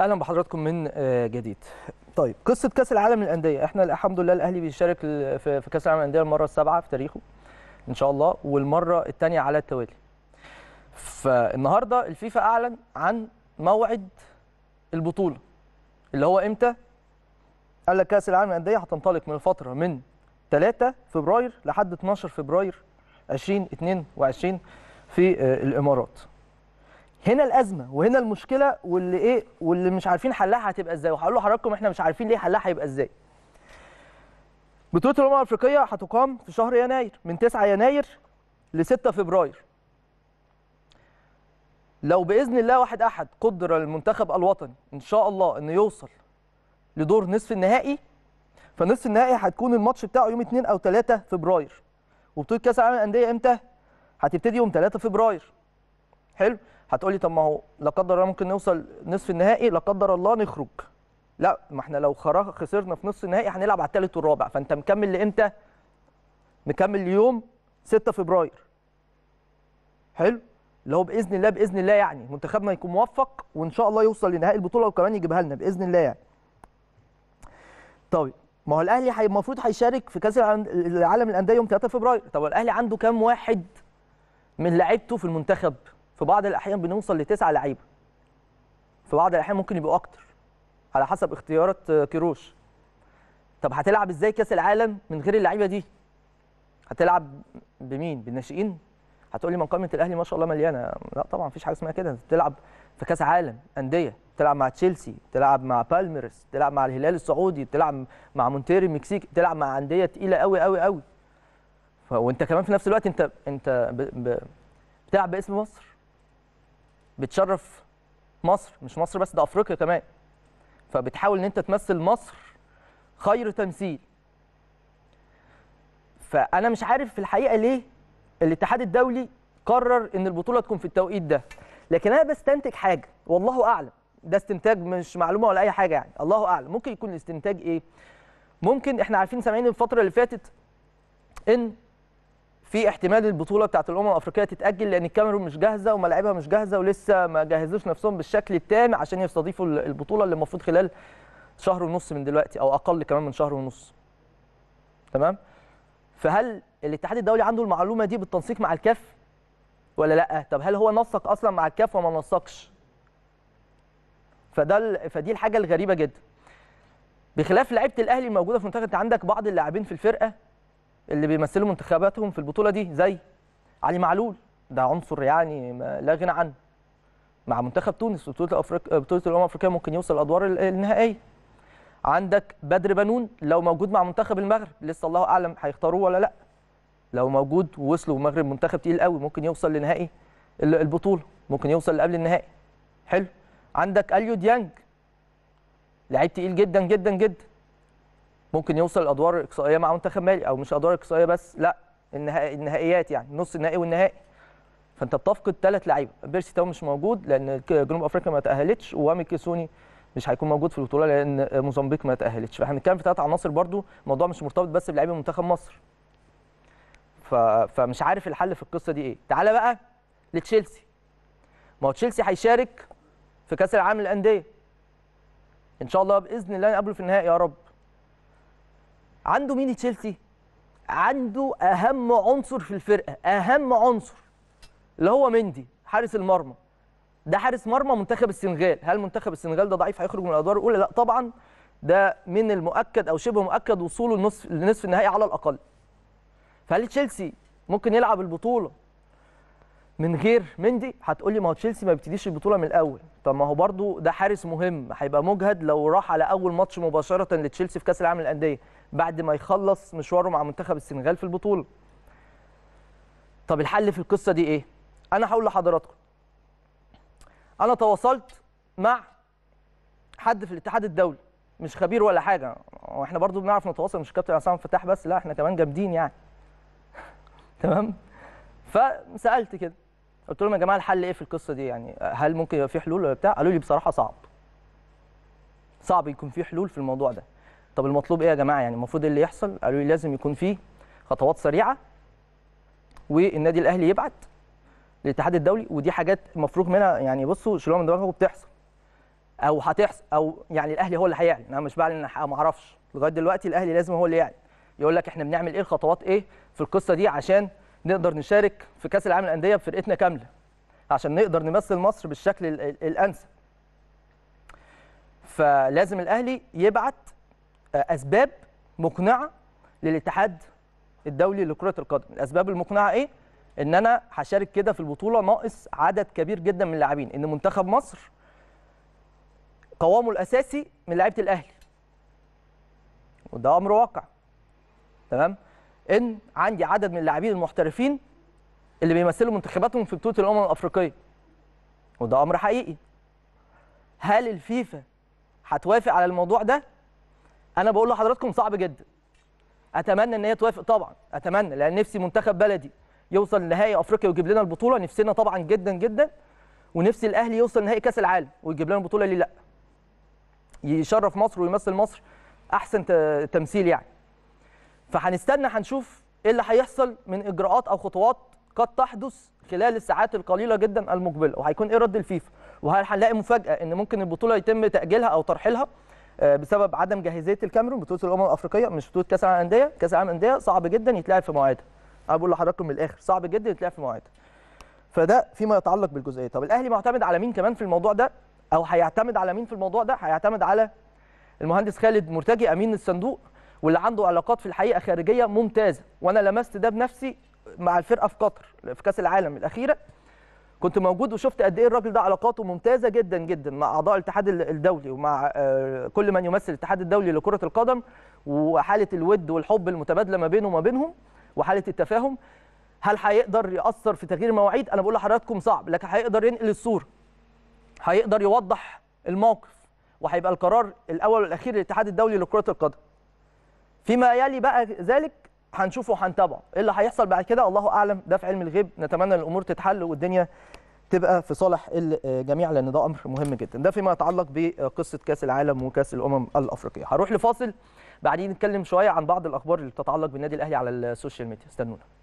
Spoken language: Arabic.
اهلا بحضراتكم من آه، جديد طيب قصه كاس العالم للانديه احنا الحمد لله الاهلي بيشارك في كاس العالم للانديه المره السابعه في تاريخه ان شاء الله والمره الثانيه على التوالي فالنهارده الفيفا اعلن عن موعد البطوله اللي هو امتى قال لك كاس العالم للانديه هتنطلق من الفتره من 3 فبراير لحد 12 فبراير 2022 في آه، الامارات هنا الازمه وهنا المشكله واللي ايه واللي مش عارفين حلها هتبقى ازاي وهقول لحضراتكم احنا مش عارفين ليه حلها هيبقى ازاي بطوله الامم الافريقيه هتقام في شهر يناير من 9 يناير ل 6 فبراير لو باذن الله واحد احد قدر المنتخب الوطني ان شاء الله انه يوصل لدور نصف النهائي فنصف النهائي هتكون الماتش بتاعه يوم 2 او 3 فبراير وبطوله كاس العالم للانديه امتى هتبتدي يوم 3 فبراير حلو هتقولي طب ما هو لا قدر الله ممكن نوصل نصف النهائي لا قدر الله نخرج لا ما احنا لو خسرنا في نصف النهائي هنلعب على الثالث والرابع فانت مكمل لامتى مكمل ليوم 6 فبراير حلو اللي هو باذن الله باذن الله يعني منتخبنا يكون موفق وان شاء الله يوصل لنهائي البطوله وكمان يجيبها لنا باذن الله يعني طيب ما هو الاهلي المفروض هيشارك في كاس العالم الانديه يوم 3 فبراير طب الاهلي عنده كام واحد من لعيبته في المنتخب في بعض الاحيان بنوصل لتسعه لعيبه في بعض الاحيان ممكن يبقوا اكتر على حسب اختيارات آه، كيروش طب هتلعب ازاي كاس العالم من غير اللعيبه دي هتلعب بمين بالناشئين هتقول لي من قائمه الاهلي ما شاء الله مليانه لا طبعا مفيش حاجه اسمها كده انت بتلعب في كاس عالم انديه بتلعب مع تشيلسي بتلعب مع بالميرس بتلعب مع الهلال السعودي بتلعب مع مونتيري المكسيك بتلعب مع انديه تقيله قوي قوي قوي وانت كمان في نفس الوقت انت انت ب... ب... بتلعب باسم مصر بتشرف مصر مش مصر بس ده افريقيا كمان فبتحاول ان انت تمثل مصر خير تمثيل فانا مش عارف في الحقيقه ليه الاتحاد الدولي قرر ان البطوله تكون في التوقيت ده لكن انا بستنتج حاجه والله اعلم ده استنتاج مش معلومه ولا اي حاجه يعني الله اعلم ممكن يكون الاستنتاج ايه ممكن احنا عارفين سامعين الفتره اللي فاتت ان في احتمال البطوله بتاعه الامم الافريقيه تتاجل لان الكاميرون مش جاهزه وملاعبها مش جاهزه ولسه ما جهزوش نفسهم بالشكل التام عشان يستضيفوا البطوله اللي المفروض خلال شهر ونص من دلوقتي او اقل كمان من شهر ونص تمام فهل الاتحاد الدولي عنده المعلومه دي بالتنسيق مع الكاف ولا لا طب هل هو نسق اصلا مع الكاف وما نسقش فده فدي الحاجه الغريبه جدا بخلاف لعيبه الاهلي الموجوده في منتخب انت عندك بعض اللاعبين في الفرقه اللي بيمثلوا منتخباتهم في البطوله دي زي علي معلول ده عنصر يعني لا غنى عنه مع منتخب تونس بطوله افريقيا بطوله الامم الافريقيه ممكن يوصل الادوار النهائيه عندك بدر بنون لو موجود مع منتخب المغرب لسه الله اعلم هيختاروه ولا لا لو موجود ووصلوا المغرب منتخب تقيل قوي ممكن يوصل لنهائي البطوله ممكن يوصل لقبل النهائي حلو عندك اليو ديانج لعيب تقيل جدا جدا جدا ممكن يوصل الادوار الاقصائيه مع منتخب مالي او مش ادوار اقصائيه بس لا النهائي النهائيات يعني نص النهائي والنهائي فانت بتفقد ثلاث لعيبه بيرسي تاو مش موجود لان جنوب افريقيا ما تاهلتش وامي كيسوني مش هيكون موجود في البطوله لان موزمبيق ما تاهلتش فاحنا بنتكلم في ثلاث عناصر برده الموضوع مش مرتبط بس بلعيبه منتخب مصر ف... فمش عارف الحل في القصه دي ايه تعالى بقى لتشيلسي ما هو تشيلسي هيشارك في كاس العالم للانديه ان شاء الله باذن الله نقابله في النهائي يا رب عنده مين تشيلسي عنده اهم عنصر في الفرقه اهم عنصر اللي هو مندي حارس المرمى ده حارس مرمى منتخب السنغال هل منتخب السنغال ده ضعيف هيخرج من الادوار الاولى لا طبعا ده من المؤكد او شبه مؤكد وصوله لنصف النهائي على الاقل فهل تشيلسي ممكن يلعب البطوله من غير مندي هتقول لي ما هو تشيلسي ما بيبتديش البطوله من الاول طب ما هو برده ده حارس مهم هيبقى مجهد لو راح على اول ماتش مباشره لتشيلسي في كاس العالم للانديه بعد ما يخلص مشواره مع منتخب السنغال في البطوله طب الحل في القصه دي ايه انا هقول لحضراتكم انا تواصلت مع حد في الاتحاد الدولي مش خبير ولا حاجه واحنا برضو بنعرف نتواصل مش كابتن عصام فتاح بس لا احنا كمان جامدين يعني تمام فسالت كده قلت لهم يا جماعه الحل ايه في القصه دي يعني هل ممكن يبقى في حلول ولا بتاع قالوا لي بصراحه صعب صعب يكون في حلول في الموضوع ده طب المطلوب ايه يا جماعه يعني المفروض إيه اللي يحصل قالوا لي لازم يكون في خطوات سريعه والنادي الاهلي يبعت للاتحاد الدولي ودي حاجات مفروغ منها يعني بصوا شيلوها من دماغكم بتحصل او هتحصل او يعني الاهلي هو اللي هيعلن انا مش بعلن انا ما اعرفش لغايه دلوقتي الاهلي لازم هو اللي يعلن يقول لك احنا بنعمل ايه الخطوات ايه في القصه دي عشان نقدر نشارك في كاس العالم للانديه بفرقتنا كامله عشان نقدر نمثل مصر بالشكل الانسب فلازم الاهلي يبعت آه، اسباب مقنعه للاتحاد الدولي لكره القدم الاسباب المقنعه ايه ان انا هشارك كده في البطوله ناقص عدد كبير جدا من اللاعبين ان منتخب مصر قوامه الاساسي من لعيبه الاهلي وده امر واقع تمام ان عندي عدد من اللاعبين المحترفين اللي بيمثلوا منتخباتهم في بطوله الامم الافريقيه وده امر حقيقي هل الفيفا هتوافق على الموضوع ده انا بقول لحضراتكم صعب جدا اتمنى ان هي توافق طبعا اتمنى لان نفسي منتخب بلدي يوصل لنهائي افريقيا ويجيب لنا البطوله نفسنا طبعا جدا جدا ونفسي الاهلي يوصل نهائي كاس العالم ويجيب لنا البطوله ليه لا يشرف مصر ويمثل مصر احسن تمثيل يعني فهنستنى هنشوف ايه اللي هيحصل من اجراءات او خطوات قد تحدث خلال الساعات القليله جدا المقبله وهيكون ايه رد الفيفا وهل هنلاقي مفاجاه ان ممكن البطوله يتم تاجيلها او ترحيلها آه، بسبب عدم جاهزيه الكاميرون بطوله الامم الافريقيه مش بطوله كاس العالم الانديه كاس العالم الانديه صعب جدا يتلعب في مواعيدها انا بقول لحضراتكم من الاخر صعب جدا يتلعب في مواعيدها فده فيما يتعلق بالجزئيه طب الاهلي معتمد على مين كمان في الموضوع ده او هيعتمد على مين في الموضوع ده هيعتمد على المهندس خالد مرتجي امين الصندوق واللي عنده علاقات في الحقيقه خارجيه ممتازه وانا لمست ده بنفسي مع الفرقه في قطر في كاس العالم الاخيره كنت موجود وشفت قد ايه الراجل ده علاقاته ممتازه جدا جدا مع اعضاء الاتحاد الدولي ومع آه، كل من يمثل الاتحاد الدولي لكره القدم وحاله الود والحب المتبادله ما بينه وما بينهم وحاله التفاهم هل هيقدر ياثر في تغيير مواعيد انا بقول لحضراتكم صعب لكن هيقدر ينقل الصوره هيقدر يوضح الموقف وهيبقى القرار الاول والاخير للاتحاد الدولي لكره القدم فيما يلي بقى ذلك هنشوفه وهنتابعه ايه اللي هيحصل بعد كده الله اعلم ده في علم الغيب نتمنى ان الامور تتحل والدنيا تبقى في صالح الجميع آه، لان ده امر مهم جدا ده فيما يتعلق بقصه كاس العالم وكاس الامم الافريقيه هروح لفاصل بعدين نتكلم شويه عن بعض الاخبار اللي بتتعلق بالنادي الاهلي على السوشيال ميديا استنونا